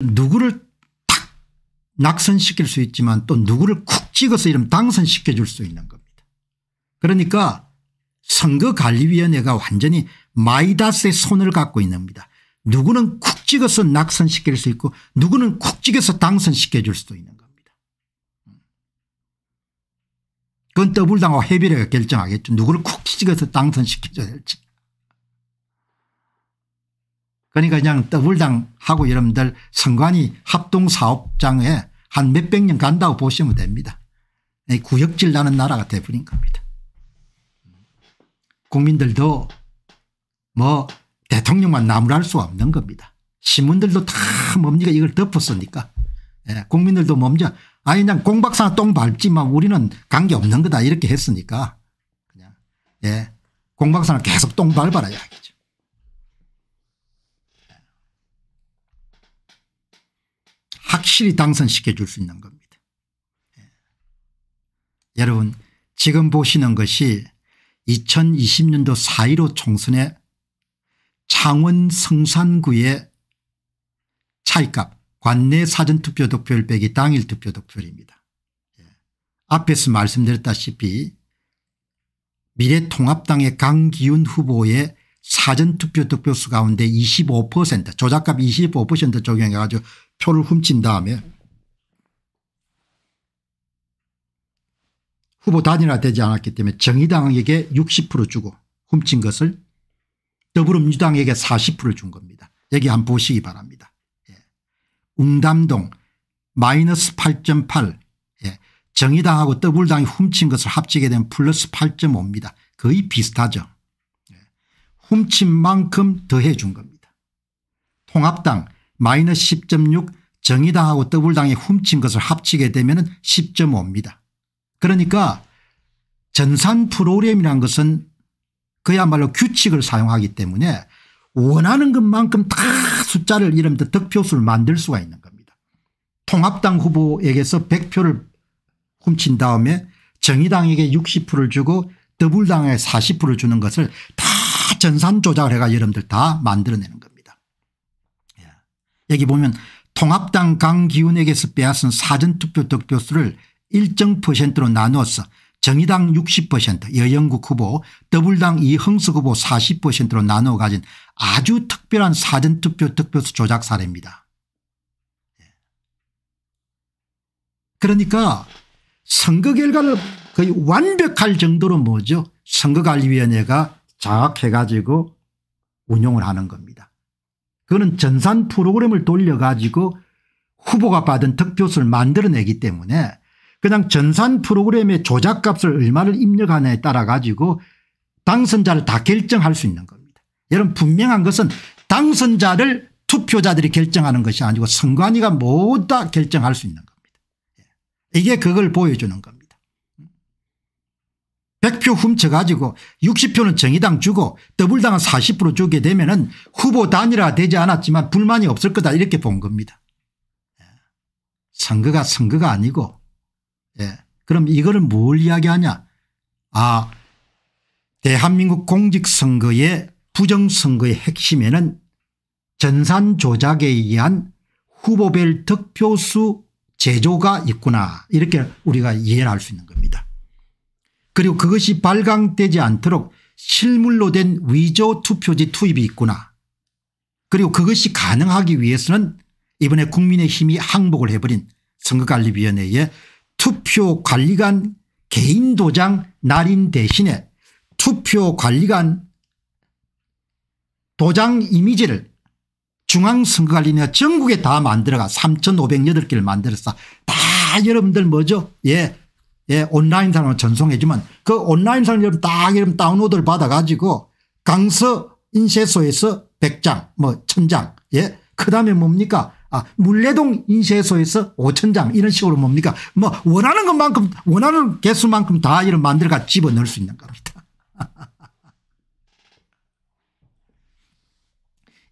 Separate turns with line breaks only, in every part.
누구를 탁 낙선시킬 수 있지만 또 누구를 쿡 찍어서 이름 당선시켜 줄 수 있는 겁니다. 그러니까 선거관리위원회가 완전히 마이다스의 손을 갖고 있는 겁니다. 누구는 쿡 찍어서 낙선시킬 수 있고 누구는 쿡 찍어서 당선시켜 줄 수도 있는 겁니다. 그건 더블당과 해비례가 결정하겠죠. 누구를 쿡 찍어서 당선시켜줘야 될지. 그러니까 그냥 더블당하고 여러분들 선관위 합동사업장에 한 몇백 년 간다고 보시면 됩니다. 구역질 나는 나라가 돼버린 겁니다. 국민들도 뭐 대통령만 나무랄 수 없는 겁니다. 신문들도 다 뭡니까 이걸 덮었으니까. 예, 국민들도 뭡니까 아니 그냥 공박사나 똥 밟지만 우리는 관계없는 거다 이렇게 했으니까 그냥 예, 공박사는 계속 똥 밟아라 이야기죠. 확실히 당선시켜 줄 수 있는 겁니다. 예. 여러분 지금 보시는 것이 2020년도 4.15 총선에 창원 성산구의 차이값 관내 사전투표 득표율 빼기 당일 투표 득표율입니다. 예. 앞에서 말씀드렸다시피 미래통합당의 강기훈 후보의 사전투표 득표수 가운데 25% 조작값 25% 적용해 가지고 표를 훔친 다음에 후보 단일화되지 않았기 때문에 정의당에게 60% 주고 훔친 것을 더불어민주당에게 40%준 겁니다. 여기 한번 보시기 바랍니다. 예. 웅담동 마이너스 8.8 예. 정의당하고 더불당이 훔친 것을 합치게 되면 플러스 8.5입니다. 거의 비슷하죠. 예. 훔친 만큼 더해 준 겁니다. 통합당 마이너스 10.6 정의당하고 더블당이 훔친 것을 합치게 되면 10.5입니다. 그러니까 전산 프로그램이란 것은 그야말로 규칙을 사용하기 때문에 원하는 것만큼 다 숫자를 이름면 득표수를 만들 수가 있는 겁니다. 통합당 후보에게서 100표를 훔친 다음에 정의당에게 60%를 주고 더블당에 40%를 주는 것을 다 전산 조작을 해가 여러분들 다 만들어내는 겁니다. 여기 보면 통합당 강기훈에게서 빼앗은 사전투표 득표수를 일정 퍼센트로 나누어서 정의당 60% 여영국 후보 더블당 이흥석 후보 40%로 나누어 가진 아주 특별한 사전투표 득표수 조작 사례입니다. 예. 그러니까 선거 결과를 거의 완벽할 정도로 뭐죠 선거관리위원회가 장악해 가지고 운영을 하는 겁니다. 그거는 전산 프로그램을 돌려가지고 후보가 받은 득표수를 만들어내기 때문에 그냥 전산 프로그램의 조작값을 얼마를 입력하냐에 따라 가지고 당선자를 다 결정할 수 있는 겁니다. 여러분 분명한 것은 당선자를 투표자들이 결정하는 것이 아니고 선관위가 모두 다 결정할 수 있는 겁니다. 예. 이게 그걸 보여주는 겁니다. 100표 훔쳐가지고 60표는 정의당 주고 더블당은40% 주게 되면 은 후보 단일화 되지 않았지만 불만이 없을 거다 이렇게 본 겁니다. 예. 선거가 선거가 아니고 예. 그럼 이거를 뭘 이야기하냐 아 대한민국 공직선거의 부정선거의 핵심에는 전산 조작에 의한 후보별 득표수 제조가 있구나 이렇게 우리가 이해를 할 수 있는 겁니다. 그리고 그것이 발광되지 않도록 실물로 된 위조 투표지 투입이 있구나. 그리고 그것이 가능하기 위해서는 이번에 국민의힘이 항복을 해버린 선거관리위원회의 투표관리관 개인도장 날인 대신에 투표관리관 도장 이미지를 중앙선거관리위원회가 전국에 다 만들어가 3508개를 만들었어. 다 여러분들 뭐죠? 예 예, 온라인상으로 전송해주면 그 온라인상을 이름 딱 이름 다운로드를 받아가지고 강서 인쇄소에서 100장 뭐 1000장 예, 그 다음에 뭡니까 아, 물레동 인쇄소에서 5천장 이런 식으로 뭡니까 뭐 원하는 것만큼 원하는 개수만큼 다 이런 만들어가 집어넣을 수 있는 겁니다.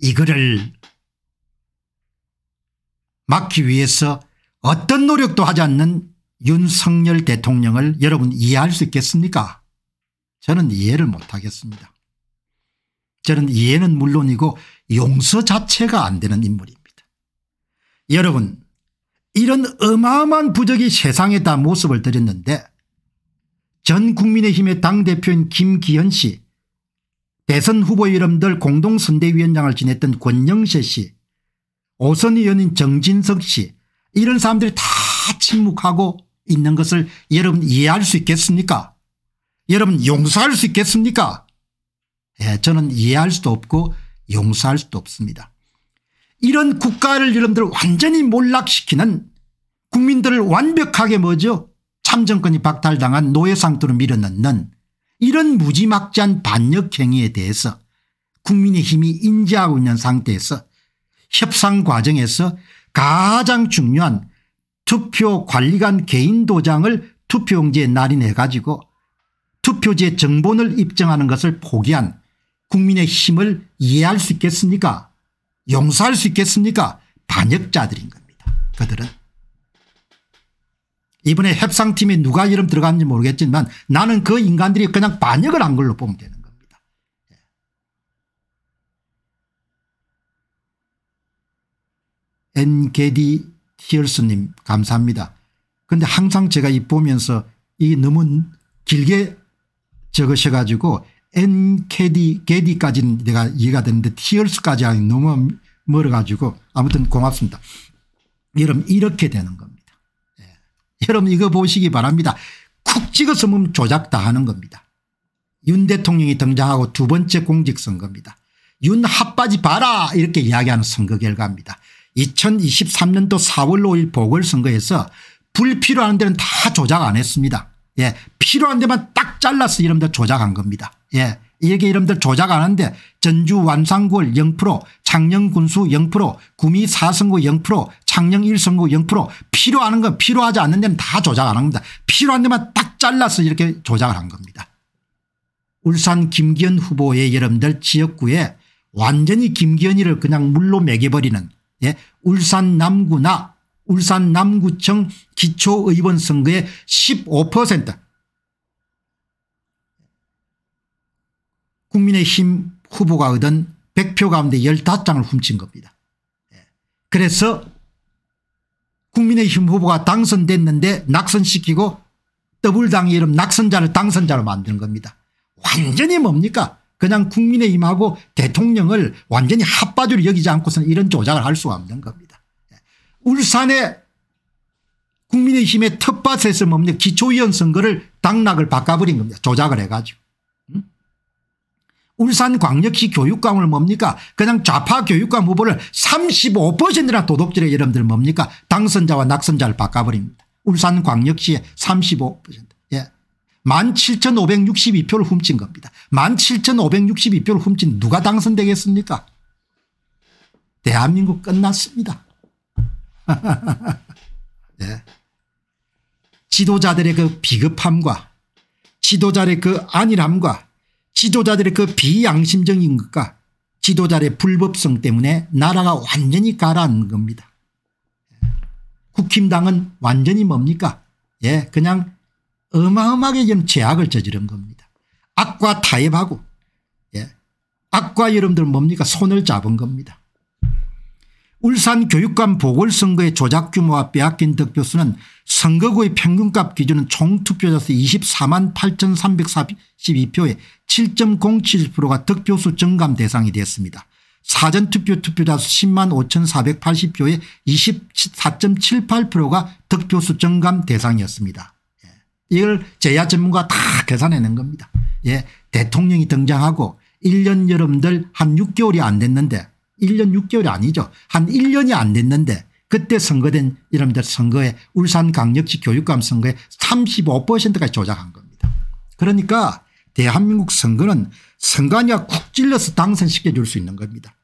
이거를 막기 위해서 어떤 노력도 하지 않는 윤석열 대통령을 여러분 이해할 수 있겠습니까 저는 이해를 못하겠습니다. 저는 이해는 물론이고 용서 자체가 안 되는 인물입니다. 여러분 이런 어마어마한 부적이 세상에 다 모습을 드렸는데 전 국민의힘의 당대표인 김기현 씨 대선 후보 이름들 공동선대위원장을 지냈던 권영세 씨 오선 의원인 정진석 씨 이런 사람들이 다 침묵하고 있는 것을 여러분 이해할 수 있겠습니까 여러분 용서할 수 있겠습니까 예, 저는 이해할 수도 없고 용서할 수도 없습니다. 이런 국가를 여러분들 완전히 몰락시키는 국민들을 완벽하게 뭐죠 참정권이 박탈당한 노예상태로 밀어넣는 이런 무지막지한 반역행위에 대해서 국민의힘이 인지하고 있는 상태에서 협상 과정에서 가장 중요한 투표 관리관 개인 도장을 투표용지에 날인해 가지고 투표지의 정본을 입증하는 것을 포기한 국민의 힘을 이해할 수 있겠습니까 용서할 수 있겠습니까 반역자들인 겁니다. 그들은 이번에 협상팀에 누가 이름 들어갔는지 모르겠지만 나는 그 인간들이 그냥 반역을 한 걸로 보면 되는 겁니다. 엔게디 예. 티얼스님 감사합니다. 그런데 항상 제가 이 보면서 이 너무 길게 적으셔 가지고 NKD, KD까지는 내가 이해가 되는데 티얼스까지 하니 너무 멀어 가지고 아무튼 고맙습니다. 여러분 이렇게 되는 겁니다. 예. 여러분 이거 보시기 바랍니다. 쿡 찍어서 몸 조작 다 하는 겁니다. 윤 대통령이 등장하고 두 번째 공직선거입니다. 윤 핫바지 봐라 이렇게 이야기하는 선거 결과입니다. 2023년도 4월 5일 보궐선거에서 불필요한 데는 다 조작 안 했습니다. 예. 필요한 데만 딱 잘라서 이름들 조작한 겁니다. 예. 이게 렇 이름들 조작 안 하는데 전주 완산구월 0% 창녕 군수 0% 구미 4선구 0% 창녕 1선구 0%필요한건 필요하지 않는 데는 다 조작 안 합니다. 필요한 데만 딱 잘라서 이렇게 조작을 한 겁니다. 울산 김기현 후보의 여러분들 지역구에 완전히 김기현이를 그냥 물로 매겨버리는 예? 울산 남구나 울산 남구청 기초의원 선거의 15% 국민의힘 후보가 얻은 100표 가운데 15장을 훔친 겁니다. 예, 그래서 국민의힘 후보가 당선됐는데 낙선시키고 더블당 이름 낙선자를 당선자로 만드는 겁니다. 완전히 뭡니까 그냥 국민의힘하고 대통령을 완전히 핫바지로 여기지 않고서는 이런 조작을 할 수가 없는 겁니다. 울산의 국민의힘의 텃밭에서 뭡니 기초위원 선거를 당락을 바꿔버린 겁니다. 조작을 해가지고. 울산광역시 교육감을 뭡니까 그냥 좌파 교육감 후보를 35%나 도덕질에 여러분들 뭡니까 당선자와 낙선자를 바꿔버립니다. 울산광역시의 35% 17,562표를 훔친 겁니다. 17,562표를 훔친 누가 당선되겠습니까? 대한민국 끝났습니다. 네. 지도자들의 그 비급함과 지도자의 그 안일함과 지도자들의 그 비양심적인 것과 지도자의 불법성 때문에 나라가 완전히 가라앉는 겁니다. 국힘당은 완전히 뭡니까? 예, 그냥 어마어마하게 지금 제약을 저지른 겁니다. 악과 타협하고 예. 악과 여러분들 뭡니까 손을 잡은 겁니다. 울산 교육감 보궐선거의 조작 규모와 빼앗긴 득표수는 선거구의 평균값 기준은 총투표자수 24만 8342표의 7.07%가 득표수 증감 대상이 되었습니다. 사전투표 투표자수 10만 5480표의 24.78%가 득표수 증감 대상이었습니다. 이걸 제야 전문가 다 계산해낸 겁니다. 예. 대통령이 등장하고 1년 여러들한 6개월이 안 됐는데 1년 6개월이 아니죠. 한 1년이 안 됐는데 그때 선거된 이름들 선거에 울산강력시 교육감 선거에 35%까지 조작한 겁니다. 그러니까 대한민국 선거는 선관위가 쿡 찔러서 당선시켜줄 수 있는 겁니다.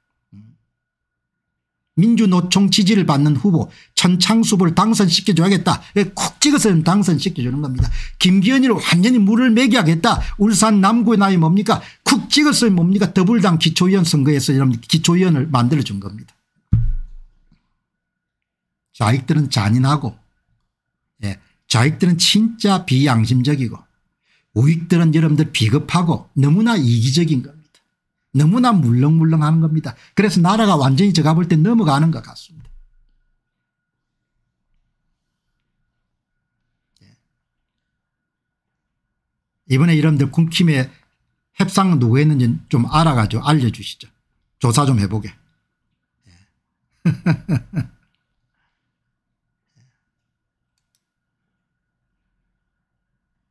민주노총 지지를 받는 후보 천창수를 당선시켜줘야겠다. 쿡 예, 찍어서 당선시켜주는 겁니다. 김기현이를 완전히 물을 매기하겠다. 울산 남구의 나이 뭡니까 쿡 찍어서 뭡니까 더불당 기초위원 선거에서 이런 기초위원을 만들어준 겁니다. 좌익들은 잔인하고 예. 좌익들은 진짜 비양심적이고 우익들은 여러분들 비겁하고 너무나 이기적인 것. 너무나 물렁물렁하는 겁니다. 그래서 나라가 완전히 제가 볼 때 넘어가는 것 같습니다. 예. 이번에 여러분들 군킴의 협상 누구 했는지 좀 알아가지고 알려주시죠. 조사 좀 해보게. 예.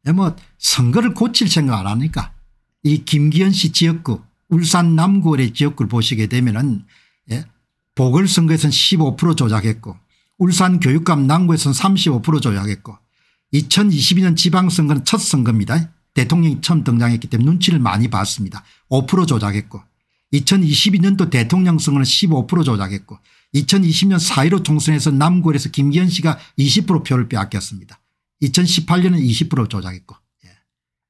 예, 뭐 선거를 고칠 생각 안 하니까 이 김기현 씨 지역구 울산 남구의 지역구를 보시게 되면은 예? 보궐선거에서는 15% 조작했고 울산 교육감 남구에서는 35% 조작했고 2022년 지방선거는 첫 선거입니다. 대통령이 처음 등장했기 때문에 눈치를 많이 봤습니다. 5% 조작했고 2022년도 대통령 선거는 15% 조작했고 2020년 4.15 총선에서 남구에서 김기현 씨가 20% 표를 빼앗겼습니다. 2018년은 20% 조작했고 예.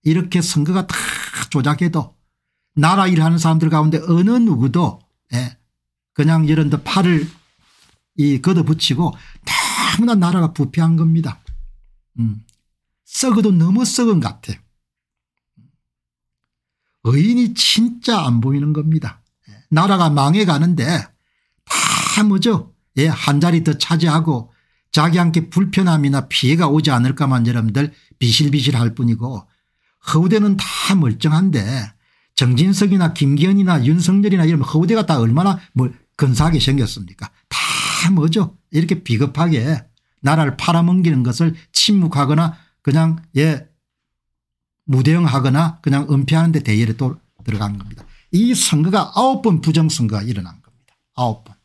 이렇게 선거가 다 조작해도 나라 일하는 사람들 가운데 어느 누구도 예, 그냥 이런 데 팔을 이 걷어붙이고 너무나 나라가 부패한 겁니다. 음. 썩어도 너무 썩은 같아. 의인이 진짜 안 보이는 겁니다. 예, 나라가 망해가는데 다 뭐죠? 예, 한 자리 더 차지하고 자기한테 불편함이나 피해가 오지 않을까만 여러분들 비실비실할 뿐이고 허우대는 다 멀쩡한데 정진석이나 김기현이나 윤석열이나 이런 허우대가 다 얼마나 뭘 뭐 근사하게 생겼습니까 다 뭐죠 이렇게 비겁하게 나라를 팔아먹기는 것을 침묵하거나 그냥 예 무대응하거나 그냥 은폐하는 데 대열에 또 들어간 겁니다. 이 선거가 아홉 번 부정선거가 일어난 겁니다. 아홉 번.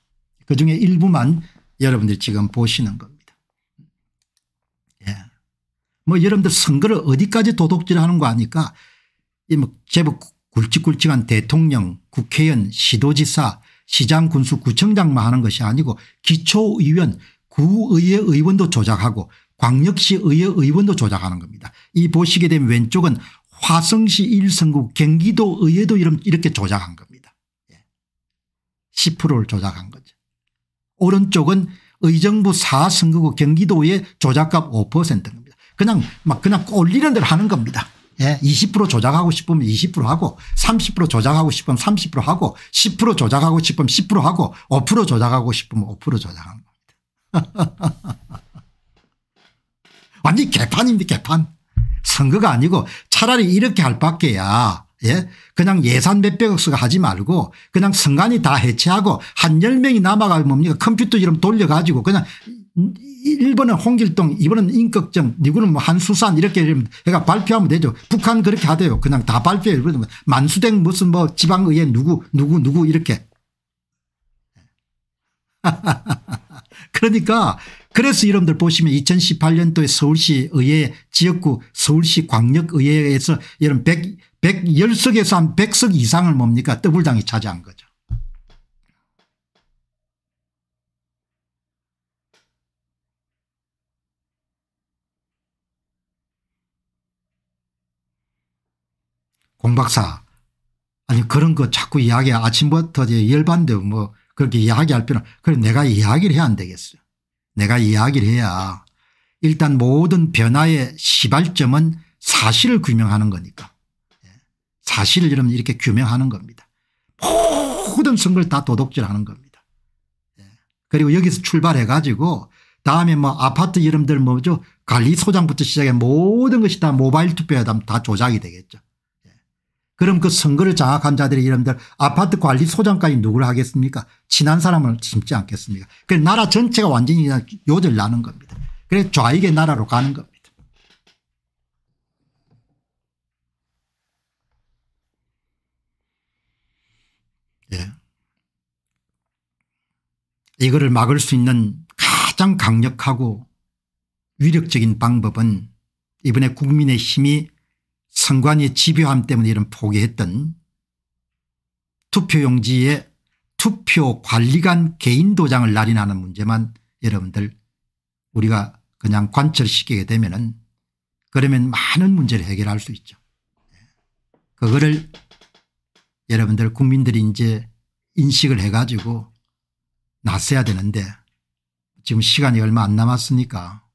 그중에 일부만 여러분들이 지금 보시는 겁니다. 예. 뭐 여러분들 선거를 어디까지 도둑질하는 거 아니까 이 뭐 제법 굵직굵직한 대통령 국회의원 시도지사 시장 군수 구청장만 하는 것이 아니고 기초의원 구의회 의원도 조작하고 광역시의회 의원도 조작하는 겁니다. 이 보시게 되면 왼쪽은 화성시 일선구 경기도의회도 이렇게 조작한 겁니다. 10%를 예. 조작한 거죠. 오른쪽은 의정부 4선거구 경기도의 조작값 5%입니다. 그냥 막 그냥 올리는 대로 하는 겁니다. 예, 20% 조작하고 싶으면 20% 하고 30% 조작하고 싶으면 30% 하고 10% 조작하고 싶으면 10% 하고 5% 조작하고 싶으면 5% 조작하는 겁니다. 완전 개판입니다 개판. 선거가 아니고 차라리 이렇게 할 밖에야 예? 그냥 예산 몇백억 쓰고 하지 말고 그냥 선관위 다 해체하고 한 열명이 남아가 뭡니까 컴퓨터 이름 돌려가지고 그냥 1번은 홍길동 2번은 인걱정 누구은뭐 한수산 이렇게 해가 발표하면 되죠. 북한 그렇게 하대요. 그냥 다 발표해요. 만수 d 무슨 뭐 지방의회 누구 누구 누구 이렇게. 그러니까 그래서 여러분들 보시면 2018년도에 서울시 의회 지역구 서울시 광역의회에서 이런 100, 110석에서 한 100석 이상을 뭡니까 더불당이 차지한 거죠. 공박사 아니 그런 거 자꾸 이야기 아침부터 열반되고 뭐 그렇게 이야기할 필요는 그래 내가 이야기를 해야 안 되겠어요. 내가 이야기를 해야 일단 모든 변화의 시발점은 사실을 규명하는 거니까 예. 사실을 이러면 이렇게 규명하는 겁니다. 모든 선거를 다도덕질하는 겁니다. 예. 그리고 여기서 출발해 가지고 다음에 뭐 아파트 이름들 뭐죠 관리소장부터 시작해 모든 것이 다 모바일 투표에 다 조작이 되겠죠. 그럼 그 선거를 장악한 자들의 이름들 아파트 관리 소장까지 누구를 하겠습니까 친한 사람을 심지 않겠습니까 그래서 나라 전체가 완전히 요절 나는 겁니다. 그래서 좌익의 나라로 가는 겁니다. 예. 이거를 막을 수 있는 가장 강력하고 위력적인 방법은 이번에 국민의 힘이 선관위 집요함 때문에 이런 포기했던 투표용지에 투표관리관 개인 도장을 날인하는 문제만 여러분들 우리가 그냥 관철시키게 되면 은 그러면 많은 문제를 해결할 수 있죠. 그거를 여러분들 국민들이 이제 인식을 해가지고 나서야 되는데 지금 시간이 얼마 안 남았으니까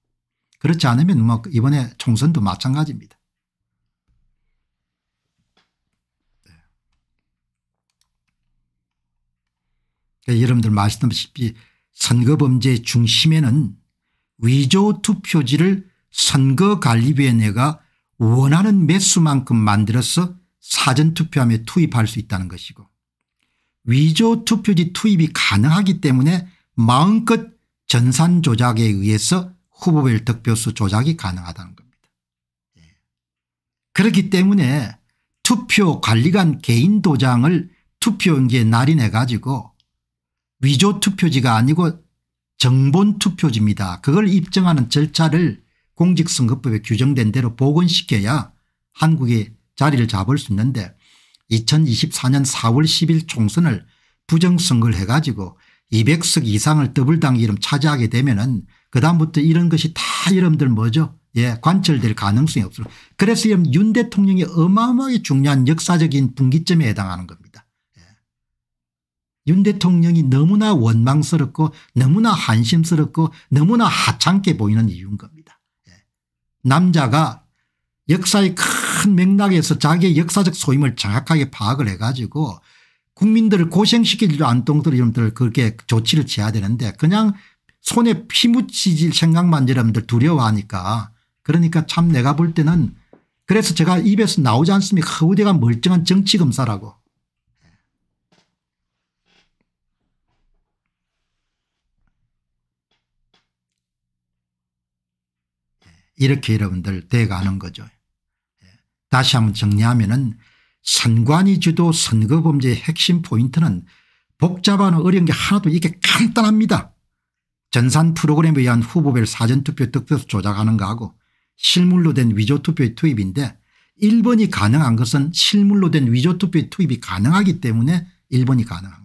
그렇지 않으면 뭐 이번에 총선도 마찬가지입니다. 네, 여러분들 말씀다시피 선거범죄 의 중심에는 위조 투표지를 선거관리위원회가 원하는 매수만큼 만들어서 사전투표함에 투입할 수 있다는 것이고 위조 투표지 투입이 가능하기 때문에 마음껏 전산 조작에 의해서 후보별 득표수 조작이 가능하다는 겁니다. 예. 그렇기 때문에 투표관리관 개인 도장을 투표용기에 날인해 가지고 위조 투표지가 아니고 정본 투표지입니다. 그걸 입증하는 절차를 공직선거법에 규정된 대로 복원시켜야 한국이 자리를 잡을 수 있는데 2024년 4월 10일 총선을 부정선거를 해가지고 200석 이상을 더블당 이름 차지하게 되면 은 그다음부터 이런 것이 다이름들 뭐죠 예 관철될 가능성이 없어요. 그래서 여러윤 대통령이 어마어마하게 중요한 역사적인 분기점에 해당하는 겁니다. 윤 대통령이 너무나 원망스럽고 너무나 한심스럽고 너무나 하찮게 보이는 이유인 겁니다. 예. 남자가 역사의 큰 맥락에서 자기의 역사적 소임을 정확하게 파악을 해가지고 국민들을 고생시킬 일도 안동들 이름들 그렇게 조치를 취해야 되는데 그냥 손에 피 묻히질 생각만 여러분들 두려워하니까 그러니까 참 내가 볼 때는 그래서 제가 입에서 나오지 않습니까 허우대가 멀쩡한 정치검사라고 이렇게 여러분들 돼가는 거죠. 예. 다시 한번 정리하면 은 선관위 주도 선거범죄의 핵심 포인트는 복잡한 어려운 게 하나도 이렇게 간단합니다. 전산 프로그램에 의한 후보별 사전투표 득표수 조작하는 거하고 실물로 된 위조투표의 투입인데 1번이 가능한 것은 실물로 된 위조투표의 투입이 가능하기 때문에 1번이 가능한